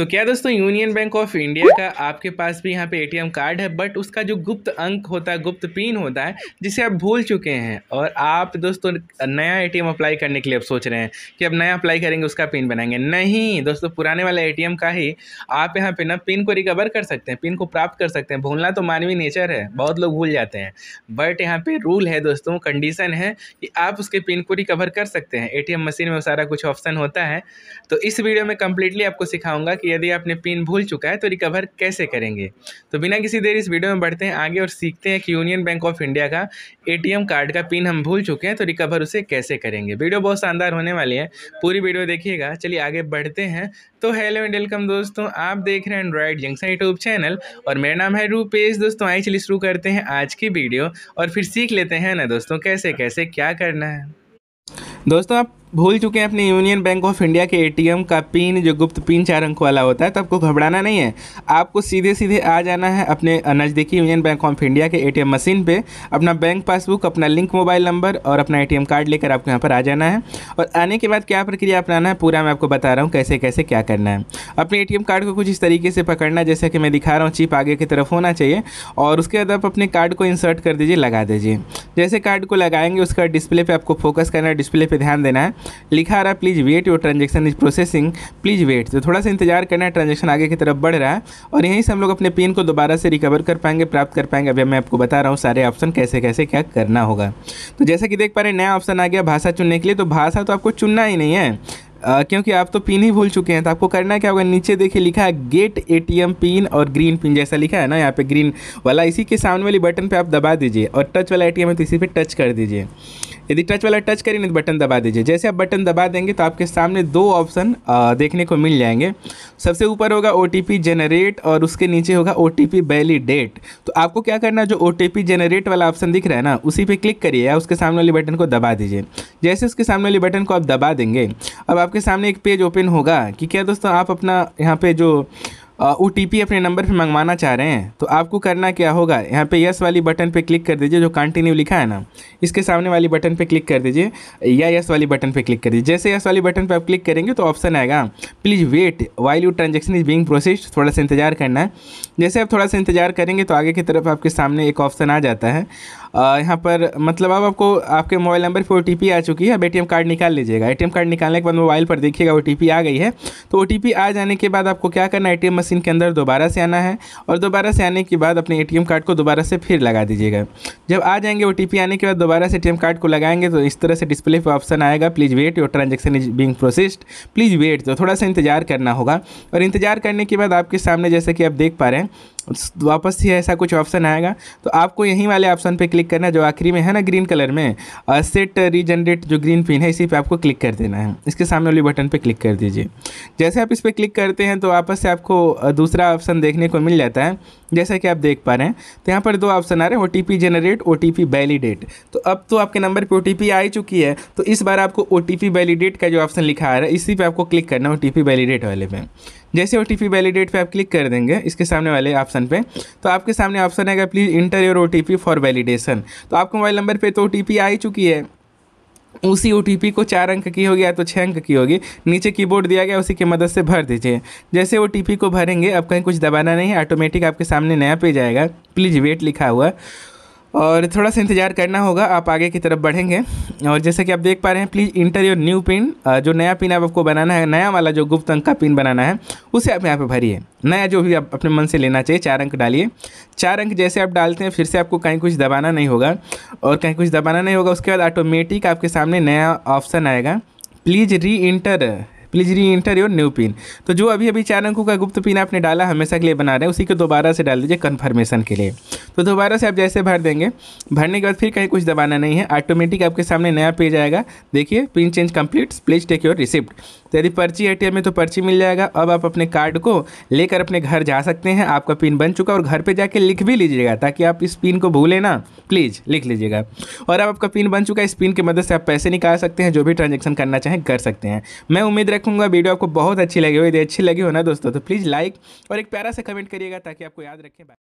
तो क्या दोस्तों यूनियन बैंक ऑफ इंडिया का आपके पास भी यहाँ पे एटीएम कार्ड है बट उसका जो गुप्त अंक होता है गुप्त पिन होता है जिसे आप भूल चुके हैं और आप दोस्तों नया एटीएम अप्लाई करने के लिए अब सोच रहे हैं कि अब नया अप्लाई करेंगे उसका पिन बनाएंगे नहीं दोस्तों पुराने वाला ए का ही आप यहाँ पे ना पिन को रिकवर कर सकते हैं पिन को प्राप्त कर सकते हैं भूलना तो मानवीय नेचर है बहुत लोग भूल जाते हैं बट यहाँ पे रूल है दोस्तों कंडीशन है कि आप उसके पिन को रिकवर कर सकते हैं ए मशीन में सारा कुछ ऑप्शन होता है तो इस वीडियो में कम्प्लीटली आपको सिखाऊंगा कि यदि आपने पिन भूल चुका है तो रिकवर कैसे करेंगे तो बिना किसी देर इस वीडियो में बढ़ते हैं आगे और सीखते हैं कि यूनियन बैंक ऑफ इंडिया का एटीएम कार्ड का पिन हम भूल चुके हैं तो रिकवर उसे कैसे करेंगे वीडियो बहुत शानदार होने वाली है पूरी वीडियो देखिएगा चलिए आगे बढ़ते हैं तो हेलो एंड वेलकम दोस्तों आप देख रहे हैं एंड्रॉयड जंक्शन यूट्यूब चैनल और मेरा नाम है रूपेश दोस्तों आई चलिए शुरू करते हैं आज की वीडियो और फिर सीख लेते हैं ना दोस्तों कैसे कैसे क्या करना है दोस्तों आप भूल चुके हैं अपने यूनियन बैंक ऑफ इंडिया के एटीएम का पिन जो गुप्त पिन चार अंक वाला होता है तो आपको घबराना नहीं है आपको सीधे सीधे आ जाना है अपने नज़दीकी यूनियन बैंक ऑफ इंडिया के एटीएम मशीन पे अपना बैंक पासबुक अपना लिंक मोबाइल नंबर और अपना एटीएम कार्ड लेकर आपको यहाँ पर आ जाना है और आने के बाद क्या प्रक्रिया अपनाना है पूरा मैं आपको बता रहा हूँ कैसे कैसे क्या करना है अपने ए कार्ड को कुछ इस तरीके से पकड़ना जैसे कि मैं दिखा रहा हूँ चिप आगे की तरफ होना चाहिए और उसके बाद आप अपने कार्ड को इंसर्ट कर दीजिए लगा दीजिए जैसे कार्ड को लगाएंगे उसका डिस्प्ले पर आपको फोकस करना है डिस्प्ले पर ध्यान देना है लिखा आ रहा है please wait your transaction is processing please wait तो थोड़ा सा इंतजार करना है ट्रांजेक्शन आगे की तरफ बढ़ रहा है और यहीं से हम लोग अपने पिन को दोबारा से रिकवर कर पाएंगे प्राप्त कर पाएंगे अभी मैं आपको बता रहा हूँ सारे ऑप्शन कैसे कैसे क्या करना होगा तो जैसा कि देख पा रहे नया ऑप्शन आ गया भाषा चुनने के लिए तो भाषा तो आपको चुनना ही नहीं है आ, क्योंकि आप तो पिन ही भूल चुके हैं तो आपको करना क्या होगा नीचे देखिए लिखा है गेट एटीएम पिन और ग्रीन पिन जैसा लिखा है ना यहाँ पे ग्रीन वाला इसी के सामने वाली बटन पे आप दबा दीजिए और टच वाला एटीएम है तो इसी पे टच कर दीजिए यदि टच वाला टच करें तो बटन दबा दीजिए जैसे आप बटन दबा देंगे तो आपके सामने दो ऑप्शन देखने को मिल जाएंगे सबसे ऊपर होगा ओ जनरेट और उसके नीचे होगा ओ टी डेट तो आपको क्या करना जो ओ जनरेट वाला ऑप्शन दिख रहा है ना उसी पर क्लिक करिए या उसके सामने वाले बटन को दबा दीजिए जैसे उसके सामने वाली बटन को आप दबा देंगे अब आप आपके सामने एक पेज ओपन होगा कि क्या दोस्तों आप अपना यहाँ पे जो ओ अपने नंबर पर मंगवाना चाह रहे हैं तो आपको करना क्या होगा यहाँ पे यस वाली बटन पे क्लिक कर दीजिए जो कंटिन्यू लिखा है ना इसके सामने वाली बटन पे क्लिक कर दीजिए या यस वाली बटन पे क्लिक कर दीजिए जैसे यस वाली बटन पे आप क्लिक करेंगे तो ऑप्शन आएगा please wait while you transaction is being processed थोड़ा सा इंतजार करना है जैसे आप थोड़ा सा इंतजार करेंगे तो आगे की तरफ आपके सामने एक ऑप्शन आ जाता है यहाँ पर मतलब अब आपको आपके मोबाइल नंबर पर ओ आ चुकी है अब ए कार्ड निकाल लीजिएगा ए कार्ड निकालने के बाद मोबाइल पर देखिएगा ओ आ गई है तो ओ आ जाने के बाद आपको क्या करना है ए मशीन के अंदर दोबारा से आना है और दोबारा से आने के बाद अपने ए कार्ड को दोबारा से फिर लगा दीजिएगा जब आ जाएंगे ओ आने के बाद दोबारा से ए कार्ड को लगाएंगे तो इस तरह से डिस्प्ले पर ऑप्शन आएगा please wait your transaction is being processed please wait तो थोड़ा सा इंतजार करना होगा और इंतजार करने के बाद आपके सामने जैसे कि आप देख पा रहे हैं वापस से ऐसा कुछ ऑप्शन आएगा तो आपको यहीं वाले ऑप्शन पे क्लिक करना जो आखिरी में है ना ग्रीन कलर में सेट रीजनरेट जो ग्रीन पिन है इसी पे आपको क्लिक कर देना है इसके सामने वाले बटन पे क्लिक कर दीजिए जैसे आप इस पर क्लिक करते हैं तो वापस से आपको दूसरा ऑप्शन देखने को मिल जाता है जैसा कि आप देख पा रहे हैं तो यहाँ पर दो ऑप्शन आ रहे हैं ओ जनरेट ओ वैलिडेट तो अब तो आपके नंबर पर ओ आ ही चुकी है तो इस बार आपको ओ वैलिडेट का जो ऑप्शन लिखा आ रहा है इसी पर आपको क्लिक करना है ओ वैलिडेट वाले पर जैसे ओ टी वैलिडेट पे आप क्लिक कर देंगे इसके सामने वाले ऑप्शन पे तो आपके सामने ऑप्शन आएगा please enter your O for validation तो आपके मोबाइल नंबर पर तो ओ आ ही चुकी है उसी ओ को चार अंक की होगी या तो छः अंक की होगी नीचे कीबोर्ड दिया गया उसी की मदद से भर दीजिए जैसे ओ को भरेंगे अब कहीं कुछ दबाना नहीं है ऑटोमेटिक आपके सामने नया पेज आएगा प्लीज़ वेट लिखा हुआ और थोड़ा सा इंतज़ार करना होगा आप आगे की तरफ बढ़ेंगे और जैसे कि आप देख पा रहे हैं please enter your new pin जो नया पिन आप आपको बनाना है नया वाला जो गुप्त अंक का पिन बनाना है उसे आप यहाँ पे भरिए नया जो भी आप अपने मन से लेना चाहिए चार अंक डालिए चार अंक जैसे आप डालते हैं फिर से आपको कहीं कुछ दबाना नहीं होगा और कहीं कुछ दबाना नहीं होगा उसके बाद ऑटोमेटिक आपके सामने नया ऑप्शन आएगा please reenter please reenter your new pin तो जो अभी अभी चार अंकों का गुप्त पिन आपने डाला हमेशा के लिए बना रहे हैं उसी को दोबारा से डाल दीजिए कन्फर्मेशन के लिए तो दोबारा से आप जैसे भर देंगे भरने के बाद फिर कहीं कुछ दबाना नहीं है ऑटोमेटिक आपके सामने नया पेज आएगा देखिए pin change complete please take your receipt तो यदि पर्ची ए में तो पर्ची मिल जाएगा अब आप अपने कार्ड को लेकर अपने घर जा सकते हैं आपका पिन बन चुका और घर पर जाके लिख भी लीजिएगा ताकि आप इस पिन को भूलें ना प्लीज़ लिख लीजिएगा और अब आपका पिन बन चुका है इस पिन की मदद से आप पैसे निकाल सकते हैं जो भी ट्रांजेक्शन करना चाहें कर सकते हैं मैं उम्मीद रख रखूंगा वीडियो आपको बहुत अच्छी लगी हो यदि अच्छी लगी हो ना दोस्तों तो प्लीज़ लाइक और एक प्यारा से कमेंट करिएगा ताकि आपको याद रखें